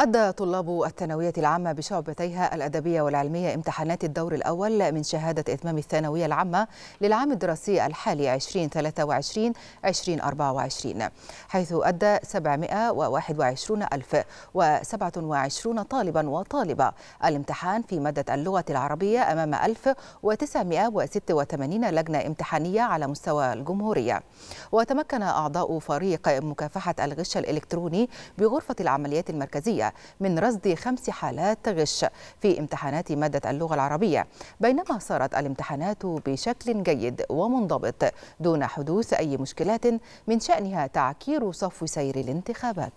أدى طلاب الثانوية العامة بشعبتيها الأدبية والعلمية امتحانات الدور الأول من شهادة إتمام الثانوية العامة للعام الدراسي الحالي 2023-2024 حيث أدى 721,027 طالبا وطالبة الامتحان في مادة اللغة العربية أمام 1986 لجنة امتحانية على مستوى الجمهورية وتمكن أعضاء فريق مكافحة الغش الإلكتروني بغرفة العمليات المركزية من رصد خمس حالات غش في امتحانات مادة اللغة العربية بينما صارت الامتحانات بشكل جيد ومنضبط دون حدوث أي مشكلات من شأنها تعكير صف سير الانتخابات